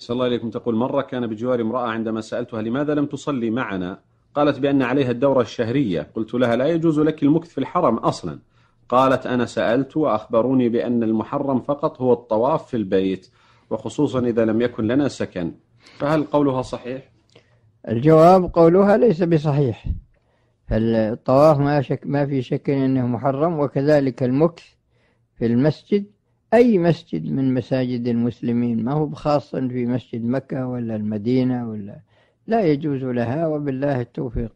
صلى الله عليكم تقول مرة كان بجواري امرأة عندما سألتها لماذا لم تصلي معنا قالت بأن عليها الدورة الشهرية قلت لها لا يجوز لك المكث في الحرم أصلا قالت أنا سألت وأخبروني بأن المحرم فقط هو الطواف في البيت وخصوصا إذا لم يكن لنا سكن فهل قولها صحيح؟ الجواب قولها ليس بصحيح الطواف ما, شك ما في شك أنه محرم وكذلك المكث في المسجد أي مسجد من مساجد المسلمين ما هو بخاص في مسجد مكة ولا المدينة ولا لا يجوز لها وبالله التوفيق